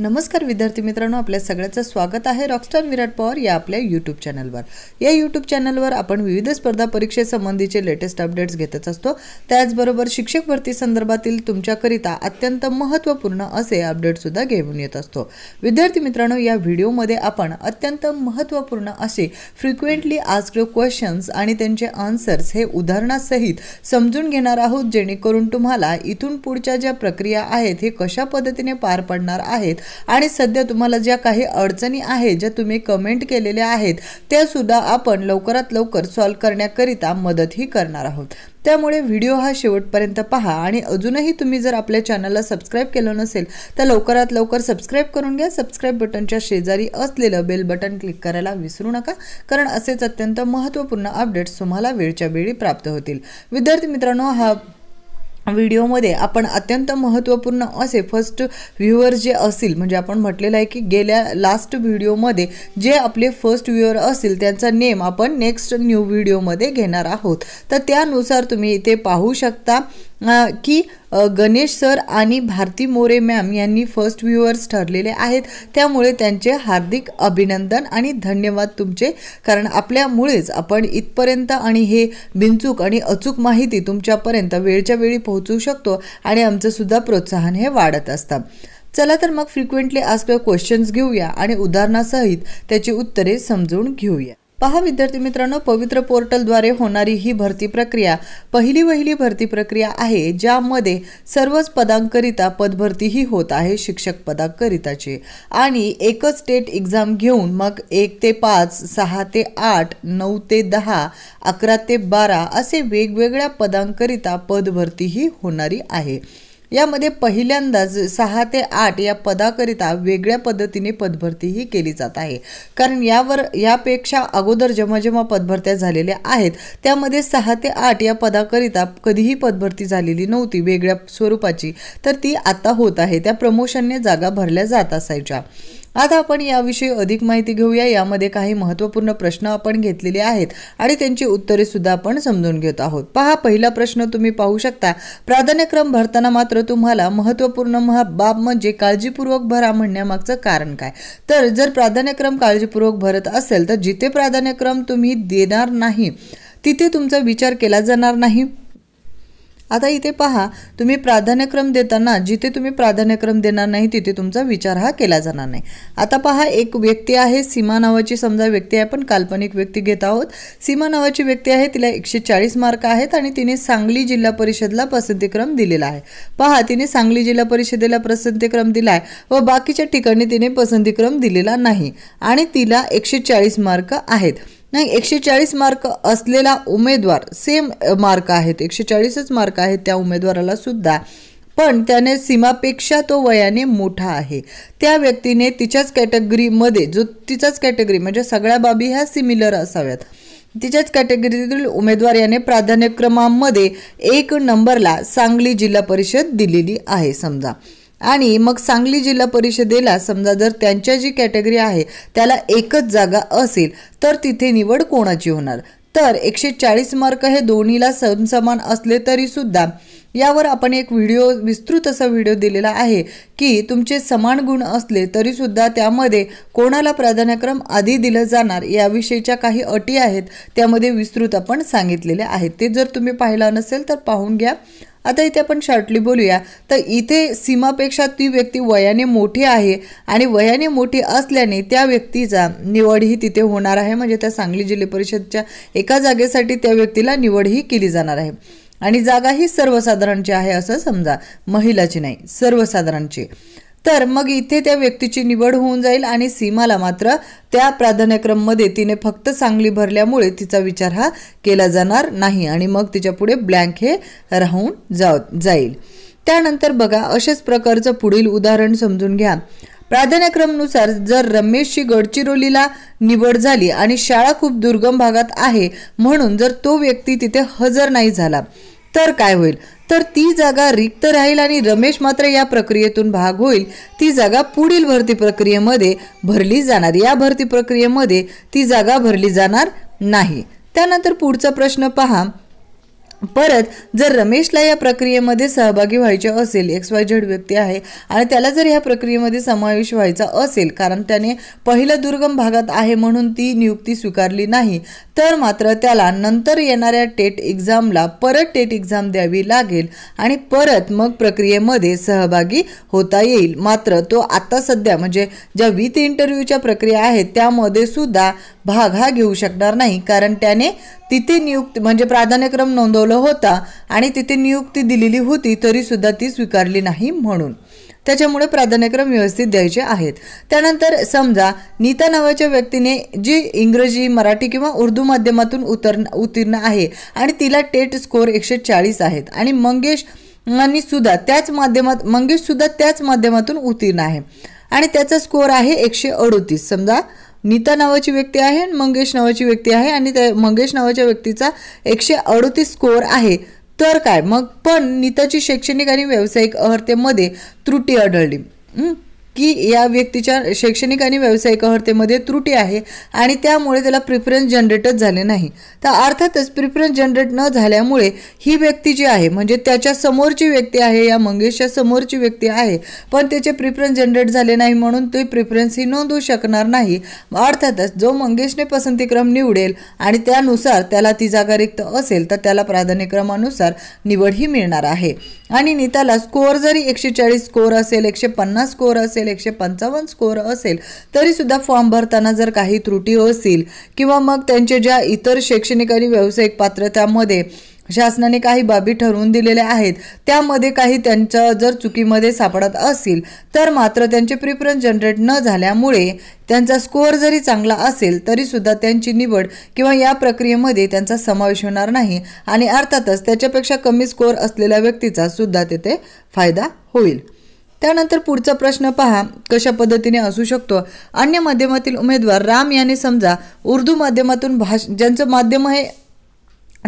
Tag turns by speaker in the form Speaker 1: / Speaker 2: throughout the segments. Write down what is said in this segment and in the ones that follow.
Speaker 1: नमस्कार विद्यार्थी मित्रांनो आपल्या सगळ्याचं स्वागत आहे रॉकस्टार विराट पवार या आपल्या यूट्यूब चॅनलवर या यूट्यूब चॅनलवर आपण विविध स्पर्धा परीक्षेसंबंधीचे लेटेस्ट अपडेट्स घेतच असतो त्याचबरोबर शिक्षक भरती संदर्भातील तुमच्याकरिता अत्यंत महत्त्वपूर्ण असे अपडेटसुद्धा घेऊन येत असतो विद्यार्थी मित्रांनो या व्हिडिओमध्ये आपण अत्यंत महत्त्वपूर्ण असे फ्रिक्वेंटली आस्क्ड क्वेश्चन्स आणि त्यांचे आन्सर्स हे उदाहरणासहित समजून घेणार आहोत जेणेकरून तुम्हाला इथून पुढच्या ज्या प्रक्रिया आहेत हे कशा पद्धतीने पार पडणार आहेत आणि सध्या तुम्हाला ज्या काही अडचणी आहेत ज्या तुम्ही कमेंट केलेल्या आहेत त्यासुद्धा आपण लवकरात लवकर सॉल्व करण्याकरिता मदतही करणार आहोत त्यामुळे व्हिडिओ हा शेवटपर्यंत पहा आणि अजूनही तुम्ही जर आपल्या चॅनलला सबस्क्राईब केलं नसेल तर लवकरात लवकर सबस्क्राईब करून घ्या सबस्क्राईब बटनच्या शेजारी असलेलं बेल बटन क्लिक करायला विसरू नका कारण असेच अत्यंत महत्त्वपूर्ण अपडेट्स तुम्हाला वेळच्या वेळी प्राप्त होतील विद्यार्थी मित्रांनो हा व्हिडिओमध्ये आपण अत्यंत महत्त्वपूर्ण असे फर्स्ट व्ह्युअर जे असतील म्हणजे आपण म्हटलेलं आहे की गेल्या लास्ट व्हिडिओमध्ये जे आपले फर्स्ट व्ह्युअर असतील त्यांचा नेम आपण नेक्स्ट न्यू व्हिडिओमध्ये घेणार आहोत तर त्यानुसार तुम्ही इथे पाहू शकता की गणेश सर आणि भारती मोरे मॅम यांनी फर्स्ट व्ह्युअर्स ठरलेले आहेत त्यामुळे त्यांचे हार्दिक अभिनंदन आणि धन्यवाद तुमचे कारण आपल्यामुळेच आपण इथपर्यंत आणि हे बिनचूक आणि अचूक माहिती तुमच्यापर्यंत वेळच्या वेळी पोहोचू शकतो आणि आमचंसुद्धा प्रोत्साहन हे वाढत असतं चला तर मग फ्रिक्वेंटली आस्क क्वेश्चन्स घेऊया आणि उदाहरणासहित त्याची उत्तरे समजून घेऊया पहा विद्यार्थी मित्रांनो पवित्र पोर्टलद्वारे होणारी ही भरती प्रक्रिया पहिली वहिली भरती प्रक्रिया आहे ज्यामध्ये सर्वच पदांकरिता पदभरतीही होत आहे शिक्षक पदांकरिताची आणि एकच स्टेट एक्झाम घेऊन मग एक ते पाच सहा ते आठ नऊ ते दहा अकरा ते बारा असे वेगवेगळ्या पदांकरिता पदभरतीही होणारी आहे यामध्ये पहिल्यांदाच सहा ते आठ या पदाकरिता वेगळ्या पद्धतीने पदभरती ही केली जात आहे कारण यावर यापेक्षा अगोदर जेव्हा जेव्हा पदभरत्या झालेल्या आहेत त्यामध्ये सहा ते आठ या पदाकरिता कधीही पदभरती झालेली नव्हती वेगळ्या स्वरूपाची तर ती आता होत आहे त्या प्रमोशनने जागा भरल्या जात असायच्या आता आपण याविषयी अधिक माहिती घेऊया यामध्ये काही महत्त्वपूर्ण प्रश्न आपण घेतलेले आहेत आणि त्यांची उत्तरे सुद्धा आपण समजून घेत आहोत पहा पहिला प्रश्न तुम्ही पाहू शकता प्राधान्यक्रम भरताना मात्र तुम्हाला महत्त्वपूर्ण बाब म्हणजे काळजीपूर्वक भरा म्हणण्यामागचं कारण काय तर जर प्राधान्यक्रम काळजीपूर्वक भरत असेल तर जिथे प्राधान्यक्रम तुम्ही देणार नाही तिथे तुमचा विचार केला जाणार नाही आता इथे पहा तुम्ही प्राधान्यक्रम देताना जिथे तुम्ही प्राधान्यक्रम देणार नाही तिथे तुमचा विचार हा केला जाणार नाही आता पहा एक व्यक्ती आहे सीमा नावाची समजा व्यक्ती आहे पण काल्पनिक व्यक्ती घेत आहोत सीमा नावाची व्यक्ती आहे तिला एकशे चाळीस मार्क आहेत आणि तिने सांगली जिल्हा परिषदला प्रसिद्धीक्रम दिलेला आहे पहा तिने सांगली जिल्हा परिषदेला प्रसिद्धीक्रम दिला आहे व बाकीच्या ठिकाणी तिने पसंतीक्रम दिलेला नाही आणि तिला एकशे चाळीस मार्क आहेत नाही एकशे चाळीस मार्क असलेला उमेदवार सेम मार्क आहेत एकशे चाळीसच मार्क आहेत त्या उमेदवाराला सुद्धा पण त्याने सीमापेक्षा तो वयाने मोठा आहे त्या व्यक्तीने तिच्याच कॅटेगरीमध्ये जो तिचाच कॅटेगरी म्हणजे सगळ्या बाबी ह्या सिमिलर असाव्यात तिच्याच कॅटेगरीतील उमेदवार याने प्राधान्यक्रमामध्ये एक नंबरला सांगली जिल्हा परिषद दिलेली आहे समजा आणि मग सांगली जिल्हा परिषदेला समजा जर त्यांच्या जी कॅटेगरी आहे त्याला एकच जागा असेल तर तिथे निवड कोणाची होणार तर एकशे चाळीस मार्क हे दोन्हीला समसमान असले तरी तरीसुद्धा यावर आपण एक व्हिडिओ विस्तृत असा व्हिडिओ दिलेला आहे की तुमचे समान गुण असले तरीसुद्धा त्यामध्ये कोणाला प्राधान्यक्रम आधी दिलं जाणार याविषयीच्या काही अटी आहेत त्यामध्ये विस्तृत आपण सांगितलेले आहेत ते जर तुम्ही पाहिला नसेल तर पाहून घ्या आता इथे आपण शॉर्टली बोलूया तर इथे सीमापेक्षा ती व्यक्ती वयाने मोठी आहे आणि वयाने मोठी असल्याने त्या व्यक्तीचा निवड ही तिथे होणार आहे म्हणजे त्या सांगली जिल्हा परिषदच्या एका जागेसाठी त्या व्यक्तीला निवड ही केली जाणार आहे आणि जागा ही सर्वसाधारणची आहे असं समजा महिलाची नाही सर्वसाधारणची तर मग इथे त्या व्यक्तीची निवड होऊन जाईल आणि सीमाला मात्र त्या प्राधान्यक्रममध्ये तिने फक्त चांगली भरल्यामुळे तिचा विचार हा केला जाणार नाही आणि मग तिच्या पुढे ब्लँक हे राहून जा जाईल त्यानंतर बघा अशाच प्रकारचं पुढील उदाहरण समजून घ्या प्राधान्यक्रमनुसार जर रमेशची गडचिरोलीला निवड झाली आणि शाळा खूप दुर्गम भागात आहे म्हणून जर तो व्यक्ती तिथे हजर नाही झाला तर काय होईल तर ती जागा रिक्त राहील आणि रमेश मात्र या प्रक्रियेतून भाग होईल ती जागा पुढील भरती प्रक्रियेमध्ये भरली जाणार या भरती प्रक्रियेमध्ये ती जागा भरली जाणार नाही त्यानंतर पुढचा प्रश्न पहा परत जर रमेशला या प्रक्रियेमध्ये सहभागी व्हायचे असेल एक्स वाय झेड व्यक्ती आहे आणि त्याला जर ह्या प्रक्रियेमध्ये समावेश व्हायचा असेल कारण त्याने पहिलं दुर्गम भागात आहे म्हणून ती नियुक्ती स्वीकारली नाही तर मात्र त्याला नंतर येणाऱ्या टेट एक्झामला परत टेट एक्झाम द्यावी लागेल आणि परत मग प्रक्रियेमध्ये सहभागी होता येईल मात्र तो आत्ता सध्या म्हणजे ज्या विथ इंटरव्ह्यूच्या प्रक्रिया आहेत त्यामध्ये सुद्धा भाग हा घेऊ शकणार नाही कारण त्याने तिथे नियुक्ती म्हणजे प्राधान्यक्रम नोंदवला होता आणि तिथे नियुक्ती दिलेली होती तरीसुद्धा ती स्वीकारली नाही म्हणून त्याच्यामुळे प्राधान्यक्रम व्यवस्थित द्यायचे आहेत त्यानंतर समजा नीता नावाच्या व्यक्तीने जी इंग्रजी मराठी किंवा उर्दू माध्यमातून उतर उत्तीर्ण आहे आणि तिला टेट स्कोअर एकशे चाळीस आहेत आणि मंगेश आणि सुद्धा त्याच माध्यमात मंगेशसुद्धा त्याच माध्यमातून उत्तीर्ण आहे आणि त्याचा स्कोअर आहे एकशे अडोतीस समजा नीता नावाची व्यक्ती आहे आणि मंगेश नावाची व्यक्ती आहे आणि त्या मंगेश नावाच्या व्यक्तीचा एकशे अडतीस स्कोअर आहे तर काय मग पण नीताची शैक्षणिक आणि व्यावसायिक अर्हतेमध्ये त्रुटी आढळली की या व्यक्तीच्या शैक्षणिक आणि व्यावसायिक अहर्तेमध्ये त्रुटी आहे आणि त्यामुळे त्याला प्रिफरन्स जनरेटच झाले नाही तर अर्थातच प्रिफरन्स जनरेट न झाल्यामुळे ही व्यक्ती जी आहे म्हणजे त्याच्या समोरची व्यक्ती आहे या मंगेशच्या समोरची व्यक्ती आहे पण त्याचे प्रिफरन्स जनरेट झाले नाही म्हणून ते प्रिफरन्स ही नोंदवू शकणार नाही अर्थातच जो मंगेशने पसंतीक्रम निवडेल आणि त्यानुसार त्याला ती जागा रिक्त असेल तर त्याला प्राधान्यक्रमानुसार निवड ही मिळणार आहे आणि नीताला स्कोअर जरी एकशे चाळीस स्कोअर असेल एकशे पन्नास स्कोअर असेल असेल एकशे पंचावन्न स्कोअर असेल तरीसुद्धा फॉर्म भरताना जर काही त्रुटी असतील किंवा मग त्यांचे ज्या इतर शैक्षणिक आणि व्यावसायिक पात्रतामध्ये शासनाने काही बाबी ठरवून दिलेल्या आहेत त्यामध्ये काही त्यांच्या जर चुकीमध्ये सापडत असतील तर मात्र त्यांचे प्रिफरन्स जनरेट न झाल्यामुळे त्यांचा स्कोअर जरी चांगला असेल तरीसुद्धा त्यांची निवड किंवा या प्रक्रियेमध्ये त्यांचा समावेश होणार नाही आणि अर्थातच त्याच्यापेक्षा कमी स्कोअर असलेल्या व्यक्तीचा सुद्धा तेथे फायदा होईल त्यानंतर पुढचा प्रश्न पहा कशा पद्धतीने असू शकतो अन्य माध्यमातील उमेदवार राम याने समजा उर्दू माध्यमातून भाष ज्यांचं माध्यम आहे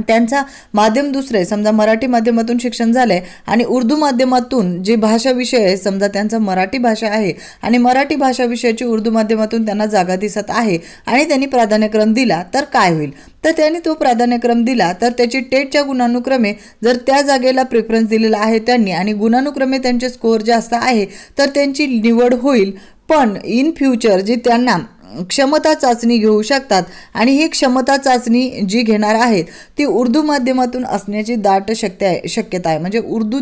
Speaker 1: त्यांचा माध्यम दुसरे समजा मराठी माध्यमातून शिक्षण आहे आणि उर्दू माध्यमातून जी भाषा विषय आहे समजा त्यांचा मराठी भाषा आहे आणि मराठी भाषा विषयाची उर्दू माध्यमातून त्यांना जागा दिसत आहे आणि त्यांनी प्राधान्यक्रम दिला तर काय होईल तर त्यांनी तो प्राधान्यक्रम दिला तर त्याची टेटच्या गुणानुक्रमे जर त्या जागेला प्रेफरन्स दिलेला आहे त्यांनी आणि गुणानुक्रमे त्यांचे स्कोअर जास्त आहे तर त्यांची निवड होईल पण इन फ्युचर जी त्यांना क्षमता चाचणी घेऊ शकतात आणि ही क्षमता चाचणी जी घेणार आहेत ती उर्दू माध्यमातून असण्याची दाट शक्य आहे शक्यता आहे म्हणजे उर्दू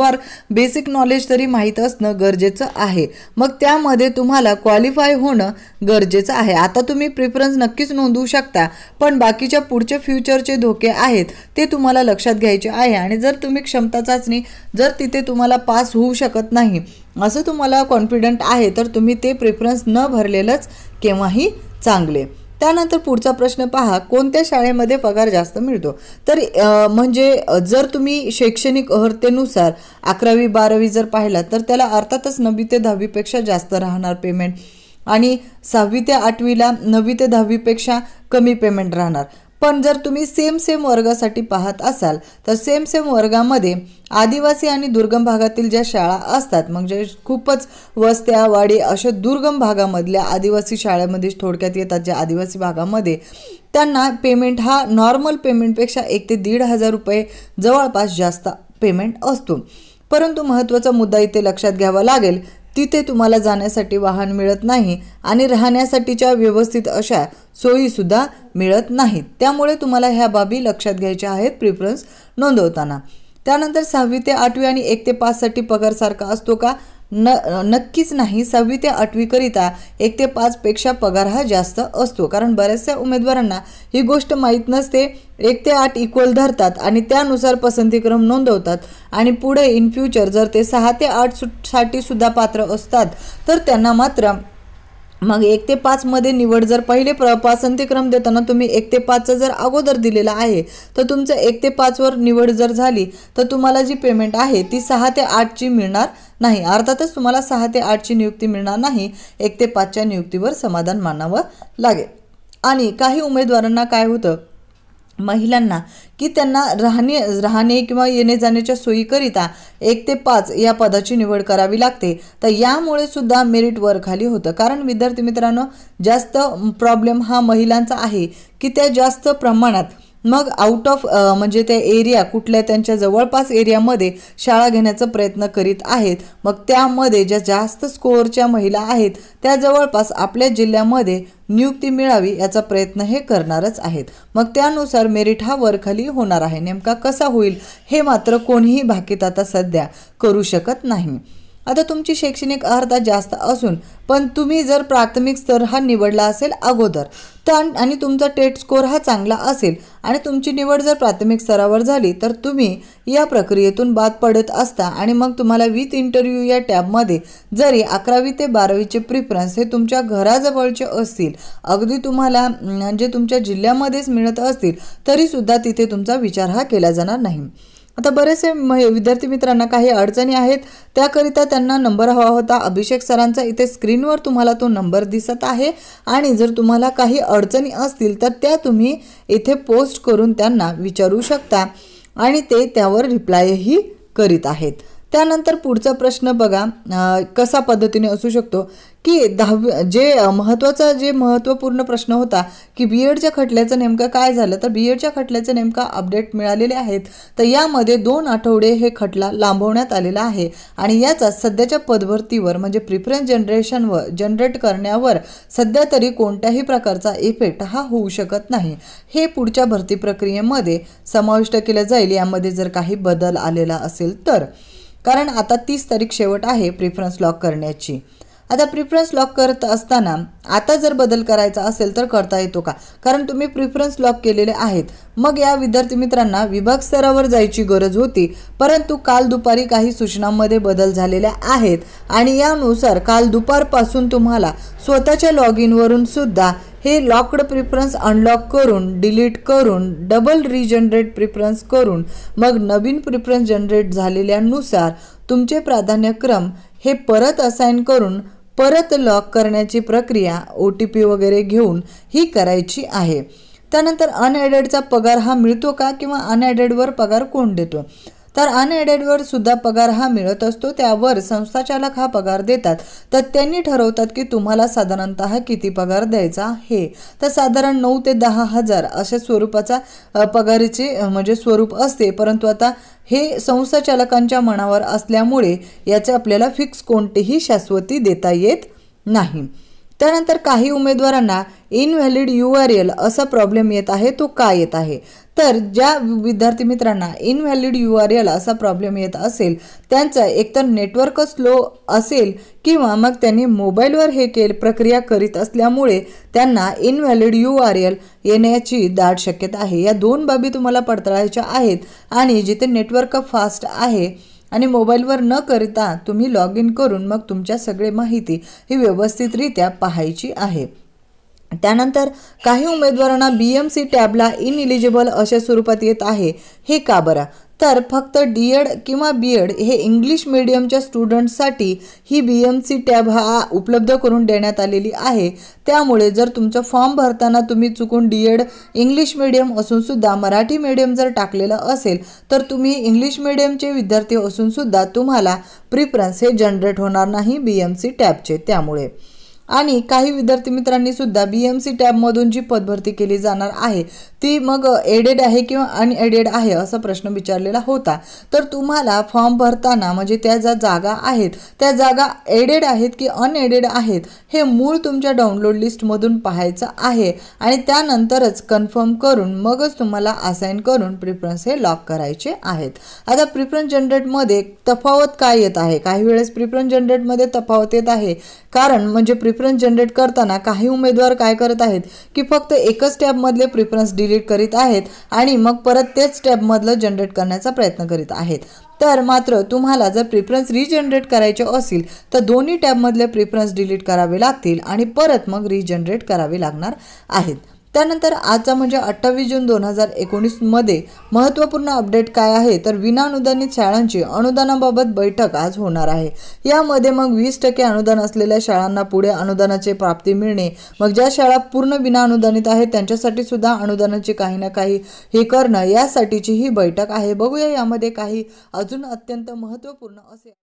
Speaker 1: फार बेसिक नॉलेज तरी माहीत असणं गरजेचं आहे मग त्यामध्ये तुम्हाला क्वालिफाय होणं गरजेचं आहे आता तुम्ही प्रिफरन्स नक्कीच नोंदवू शकता पण बाकीच्या पुढच्या फ्युचरचे धोके आहेत ते तुम्हाला लक्षात घ्यायचे आहे आणि जर तुम्ही क्षमता चाचणी जर तिथे तुम्हाला पास होऊ शकत नाही असं तुम्हाला कॉन्फिडंट आहे तर तुम्ही ते प्रेफरन्स न भरलेलंच केव्हाही चांगले त्यानंतर पुढचा प्रश्न पहा कोणत्या शाळेमध्ये पगार जास्त मिळतो तर म्हणजे जर तुम्ही शैक्षणिक अर्हतेनुसार अकरावी बारावी जर पाहिला तर त्याला अर्थातच नववी ते दहावीपेक्षा जास्त राहणार पेमेंट आणि सहावी ते आठवीला नववी ते दहावीपेक्षा कमी पेमेंट राहणार पण जर तुम्ही सेम सेम वर्गासाठी पाहत असाल तर सेम सेम वर्गामध्ये आदिवासी आणि दुर्गम भागातील ज्या शाळा असतात म्हणजे खूपच वस्त्या वाडी अशा दुर्गम भागामधल्या आदिवासी शाळेमध्ये थोडक्यात येतात ज्या आदिवासी भागामध्ये त्यांना पेमेंट हा नॉर्मल पेमेंटपेक्षा एक ते दीड हजार रुपये जवळपास जास्त पेमेंट असतो परंतु महत्त्वाचा मुद्दा इथे लक्षात घ्यावा लागेल तिथे तुम्हाला जाण्यासाठी वाहन मिळत नाही आणि राहण्यासाठीच्या व्यवस्थित अशा सोयीसुद्धा मिळत नाहीत त्यामुळे तुम्हाला ह्या बाबी लक्षात घ्यायच्या आहेत प्रिफरन्स नोंदवताना त्यानंतर सहावी ते आठवी आणि एक ते पाचसाठी पगार सारखा असतो का न नक्कीच नाही सहावी ते आठवीकरिता एक ते पाचपेक्षा पगार हा जास्त असतो कारण बऱ्याचशा उमेदवारांना ही गोष्ट माहीत नसते एक ते आठ इक्वल धरतात आणि त्यानुसार पसंतीक्रम नोंदवतात आणि पुढे इन फ्युचर जर ते सहा ते आठ सु सुद्धा पात्र असतात तर त्यांना मात्र मग एक ते पाचमध्ये निवड जर पहिले प्र पासंतीक्रम देताना तुम्ही एक ते पाचचं जर अगोदर दिलेला आहे तर तुमचं एक ते पाचवर निवड जर झाली तर तुम्हाला जी पेमेंट आहे ती सहा ते आठची मिळणार नाही अर्थातच तुम्हाला सहा ते आठची नियुक्ती मिळणार नाही एक ते पाचच्या नियुक्तीवर समाधान मानावं लागेल आणि काही उमेदवारांना काय होतं महिलांना की त्यांना राहणे राहणे किंवा येणे जाण्याच्या सोयीकरिता एक ते पाच या पदाची निवड करावी लागते तर यामुळे सुद्धा मेरिट वर खाली होतं कारण विद्यार्थी मित्रांनो जास्त प्रॉब्लेम हा महिलांचा आहे की त्या जास्त प्रमाणात मग आउट ऑफ म्हणजे त्या एरिया कुठल्या त्यांच्या जवळपास एरियामध्ये शाळा घेण्याचा प्रयत्न करीत आहेत मग त्यामध्ये ज्या जास्त स्कोअरच्या महिला आहेत त्या जवळपास आपल्या जिल्ह्यामध्ये नियुक्ती मिळावी याचा प्रयत्न हे करणारच आहेत मग त्यानुसार मेरिट हा वरखाली होणार आहे नेमका कसा होईल हे मात्र कोणीही भाकीत आता सध्या करू शकत नाही आता तुमची शैक्षणिक अर्हता जास्त असून पण तुम्ही जर प्राथमिक स्तर हा निवडला असेल अगोदर तर आणि तुमचा टेट स्कोअर हा चांगला असेल आणि तुमची निवड जर प्राथमिक स्तरावर झाली तर तुम्ही या प्रक्रियेतून बाद पडत असता आणि मग तुम्हाला विथ इंटरव्ह्यू या टॅबमध्ये जरी अकरावी ते बारावीचे प्रिफरन्स हे तुमच्या घराजवळचे असतील अगदी तुम्हाला म्हणजे तुमच्या जिल्ह्यामध्येच मिळत असतील तरीसुद्धा तिथे तुमचा विचार हा केला जाणार नाही आता बरेचसे म विद्यार्थी मित्रांना काही अडचणी आहेत त्याकरिता त्यांना नंबर हवा होता अभिषेक सरांचा इथे स्क्रीनवर तुम्हाला तो नंबर दिसत आहे आणि जर तुम्हाला काही अडचणी असतील तर त्या तुम्ही इथे पोस्ट करून त्यांना विचारू शकता आणि ते त्यावर रिप्लायही करीत आहेत त्यानंतर पुढचा प्रश्न बघा कसा पद्धतीने असू शकतो की दहावी जे महत्त्वाचा जे महत्त्वपूर्ण प्रश्न होता की बी एडच्या खटल्याचं नेमकं काय झालं तर बी एडच्या खटल्याचं नेमका अपडेट मिळालेले आहेत तर यामध्ये दोन आठवडे हे खटला लांबवण्यात आलेला आहे आणि याचा सध्याच्या पदभरतीवर म्हणजे प्रिफरन्स जनरेशनवर जनरेट करण्यावर सध्या तरी कोणत्याही प्रकारचा इफेक्ट हा होऊ शकत नाही हे पुढच्या भरती प्रक्रियेमध्ये समाविष्ट केलं जाईल यामध्ये जर काही बदल आलेला असेल तर कारण आता तीस तारीख शेवट आहे प्रिफरन्स लॉक करण्याची आता प्रिफरन्स लॉक करत असताना आता जर बदल करायचा असेल तर करता येतो का कारण तुम्ही प्रिफरन्स लॉक केलेले आहेत मग या विद्यार्थी मित्रांना विभाग स्तरावर जायची गरज होती परंतु काल दुपारी काही सूचनांमध्ये बदल झालेल्या आहेत आणि यानुसार काल दुपारपासून तुम्हाला स्वतःच्या लॉग इनवरून सुद्धा हे लॉकड प्रिफरन्स अनलॉक करून डिलीट करून डबल रिजनरेट प्रिफरन्स करून मग नवीन प्रिफरन्स जनरेट झालेल्यानुसार तुमचे प्राधान्यक्रम हे परत असाइन करून परत लॉक करण्याची प्रक्रिया ओ टी पी वगैरे घेऊन ही करायची आहे त्यानंतर अनॲडेडचा पगार हा मिळतो का किंवा अनॲडेडवर पगार कोण देतो तर अनएडेडवर सुद्धा पगार हा मिळत असतो त्यावर संस्थाचालक हा पगार देतात तर त्यांनी ठरवतात की तुम्हाला साधारणत किती पगार द्यायचा आहे तर साधारण नऊ ते दहा हजार अशा स्वरूपाचा पगारीचे म्हणजे स्वरूप असते परंतु आता हे संस्थाचालकांच्या मनावर असल्यामुळे याचे आपल्याला फिक्स कोणतीही शाश्वती देता येत नाही त्यानंतर काही उमेदवारांना इनव्हॅलिड यू आर एल असा प्रॉब्लेम येत आहे तो का येत आहे तर ज्या विद्यार्थी मित्रांना इनव्हॅलिड यू आर एल असा प्रॉब्लेम येत असेल त्यांचा एकतर नेटवर्क स्लो असेल किंवा मग त्यांनी मोबाईलवर हे केल प्रक्रिया करीत असल्यामुळे त्यांना इनव्हॅलिड यू आर एल येण्याची दाट शक्यता आहे या दोन बाबी तुम्हाला पडताळायच्या आहेत आणि जिथे नेटवर्क फास्ट आहे आणि मोबाईलवर न करता तुम्ही लॉग इन करून मग तुमच्या सगळे माहिती ही व्यवस्थितरित्या पाहायची आहे त्यानंतर काही उमेदवारांना बी एम सी टॅबला इनइलिजिबल अशा स्वरूपात येत आहे हे का बरं तर फक्त डी एड किंवा बी एड हे इंग्लिश मिडियमच्या स्टुडंटसाठी ही बी एम सी टॅब हा उपलब्ध करून देण्यात आलेली आहे त्यामुळे जर तुमचं फॉर्म भरताना तुम्ही चुकून डी एड इंग्लिश मिडियम असूनसुद्धा मराठी मिडियम जर टाकलेलं असेल तर तुम्ही इंग्लिश मिडियमचे विद्यार्थी असूनसुद्धा तुम्हाला प्रिफरन्स हे जनरेट होणार नाही बी एम सी टॅबचे त्यामुळे आणि काही विद्यार्थी मित्रांनी सुद्धा बी एम सी टॅबमधून जी पदभरती केली जाणार आहे ती मग एडेड आहे किंवा अनएडेड आहे असा प्रश्न विचारलेला होता तर तुम्हाला फॉर्म भरताना म्हणजे त्या ज्या जागा आहेत त्या जागा एडेड आहेत की अनएडेड आहेत हे मूळ तुमच्या डाउनलोड लिस्टमधून पाहायचं आहे आणि त्यानंतरच कन्फर्म करून मगच तुम्हाला असाईन करून प्रिफरन्स हे लॉक करायचे आहेत आता प्रिफरन्स जनरेटमध्ये तफावत काय येत आहे काही वेळेस प्रिफरन्स जनरेटमध्ये तफावत येत आहे कारण म्हणजे प्रिफ प्रिफरन्स जनरेट करताना काही उमेदवार काय करत आहेत की फक्त एकच टॅबमधले प्रिफरन्स डिलीट करीत आहेत आणि मग परत तेच टॅबमधलं जनरेट करण्याचा प्रयत्न करीत आहेत तर मात्र तुम्हाला जर प्रिफरन्स रिजनरेट करायचे असेल तर दोन्ही टॅबमधले प्रिफरन्स डिलीट करावे लागतील आणि परत मग रिजनरेट करावे लागणार आहेत त्यानंतर आजचा म्हणजे अठ्ठावीस जून दोन हजार एकोणीसमध्ये महत्त्वपूर्ण अपडेट काय आहे तर विनाअनुदानित शाळांची अनुदानाबाबत बैठक आज होणार आहे यामध्ये मग वीस टक्के अनुदान असलेल्या शाळांना पुढे अनुदानाची प्राप्ती मिळणे मग ज्या शाळा पूर्ण विनाअनुदानित आहेत त्यांच्यासाठी सुद्धा अनुदानाची काही ना काही हे करणं यासाठीची ही बैठक आहे बघूया यामध्ये काही अजून अत्यंत महत्त्वपूर्ण असे